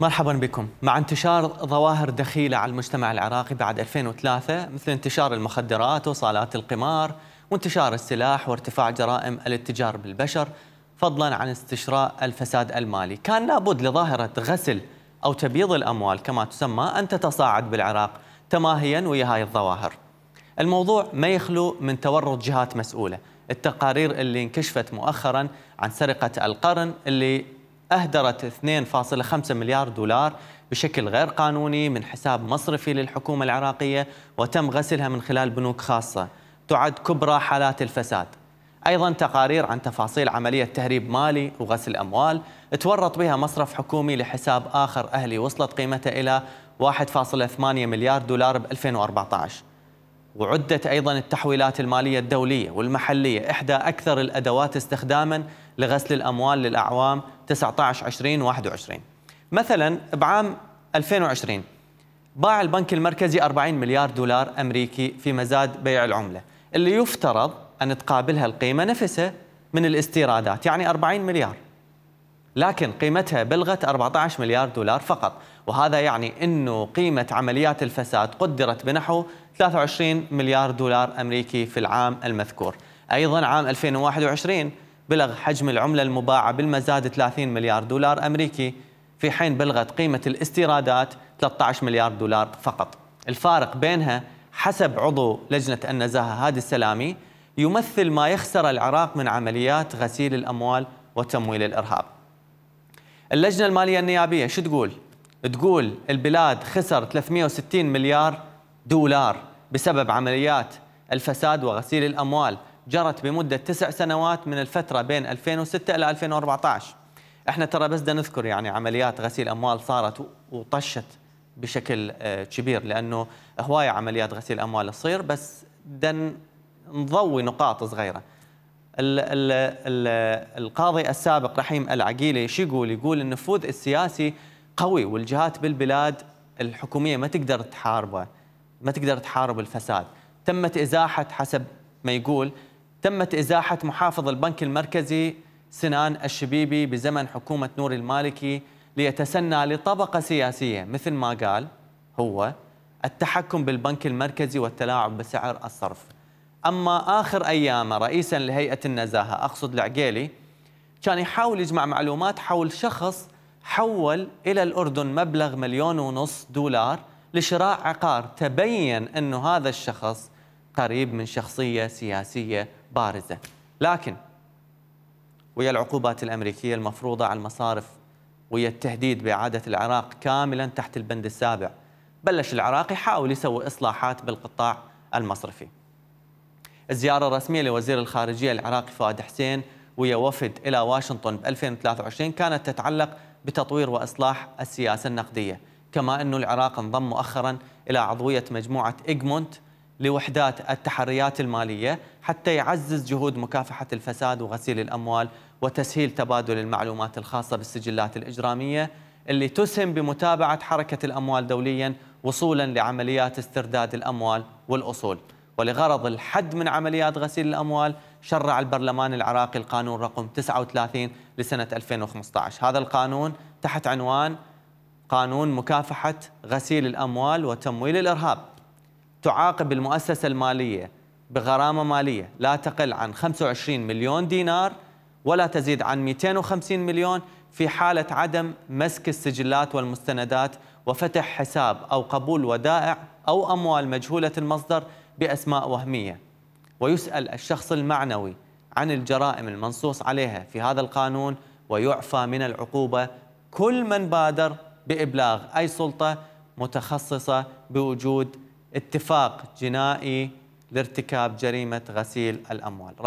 مرحبا بكم مع انتشار ظواهر دخيلة على المجتمع العراقي بعد 2003 مثل انتشار المخدرات وصالات القمار وانتشار السلاح وارتفاع جرائم الاتجار بالبشر فضلا عن استشراء الفساد المالي كان لابد لظاهرة غسل أو تبييض الأموال كما تسمى أن تتصاعد بالعراق تماهيا ويا هاي الظواهر الموضوع ما يخلو من تورط جهات مسؤولة التقارير اللي انكشفت مؤخرا عن سرقة القرن اللي أهدرت 2.5 مليار دولار بشكل غير قانوني من حساب مصرفي للحكومة العراقية وتم غسلها من خلال بنوك خاصة تعد كبرى حالات الفساد أيضا تقارير عن تفاصيل عملية تهريب مالي وغسل أموال تورط بها مصرف حكومي لحساب آخر أهلي وصلت قيمته إلى 1.8 مليار دولار ب 2014 وعدت أيضا التحويلات المالية الدولية والمحلية إحدى أكثر الأدوات استخداما لغسل الأموال للأعوام 19 20 21 مثلا بعام 2020 باع البنك المركزي 40 مليار دولار امريكي في مزاد بيع العمله اللي يفترض ان تقابلها القيمه نفسها من الاستيرادات يعني 40 مليار لكن قيمتها بلغت 14 مليار دولار فقط وهذا يعني انه قيمه عمليات الفساد قدرت بنحو 23 مليار دولار امريكي في العام المذكور ايضا عام 2021 بلغ حجم العملة المباعة بالمزاد 30 مليار دولار أمريكي في حين بلغت قيمة الاستيرادات 13 مليار دولار فقط الفارق بينها حسب عضو لجنة النزاهة هادي السلامي يمثل ما يخسر العراق من عمليات غسيل الأموال وتمويل الإرهاب اللجنة المالية النيابية شو تقول؟ تقول البلاد خسر 360 مليار دولار بسبب عمليات الفساد وغسيل الأموال جرت بمدة تسع سنوات من الفترة بين 2006 إلى 2014 احنا ترى بس بدنا نذكر يعني عمليات غسيل أموال صارت وطشت بشكل آه، كبير لأنه هواية عمليات غسيل أموال تصير بس دن نضوي نقاط صغيرة الـ ال ال القاضي السابق رحيم العقيلي شو يقول؟ يقول النفوذ السياسي قوي والجهات بالبلاد الحكومية ما تقدر تحاربه ما تقدر تحارب الفساد تمت إزاحة حسب ما يقول تمت إزاحة محافظ البنك المركزي سنان الشبيبي بزمن حكومة نور المالكي ليتسنى لطبقة سياسية مثل ما قال هو التحكم بالبنك المركزي والتلاعب بسعر الصرف أما آخر أيامه رئيسا لهيئة النزاهة أقصد العقيلي كان يحاول يجمع معلومات حول شخص حول إلى الأردن مبلغ مليون ونص دولار لشراء عقار تبين أنه هذا الشخص قريب من شخصية سياسية بارزة لكن ويا العقوبات الأمريكية المفروضة على المصارف ويا التهديد بإعادة العراق كاملا تحت البند السابع بلش العراق يحاول يسوي إصلاحات بالقطاع المصرفي الزيارة الرسمية لوزير الخارجية العراقي فؤاد حسين ويا وفد إلى واشنطن ب 2023 كانت تتعلق بتطوير وإصلاح السياسة النقدية كما أن العراق انضم مؤخرا إلى عضوية مجموعة إيجمونت لوحدات التحريات المالية حتى يعزز جهود مكافحة الفساد وغسيل الأموال وتسهيل تبادل المعلومات الخاصة بالسجلات الإجرامية اللي تسهم بمتابعة حركة الأموال دوليا وصولا لعمليات استرداد الأموال والأصول ولغرض الحد من عمليات غسيل الأموال شرع البرلمان العراقي القانون رقم 39 لسنة 2015 هذا القانون تحت عنوان قانون مكافحة غسيل الأموال وتمويل الإرهاب تعاقب المؤسسة المالية بغرامة مالية لا تقل عن 25 مليون دينار ولا تزيد عن 250 مليون في حالة عدم مسك السجلات والمستندات وفتح حساب أو قبول ودائع أو أموال مجهولة المصدر بأسماء وهمية ويسأل الشخص المعنوي عن الجرائم المنصوص عليها في هذا القانون ويعفى من العقوبة كل من بادر بإبلاغ أي سلطة متخصصة بوجود اتفاق جنائي لارتكاب جريمة غسيل الأموال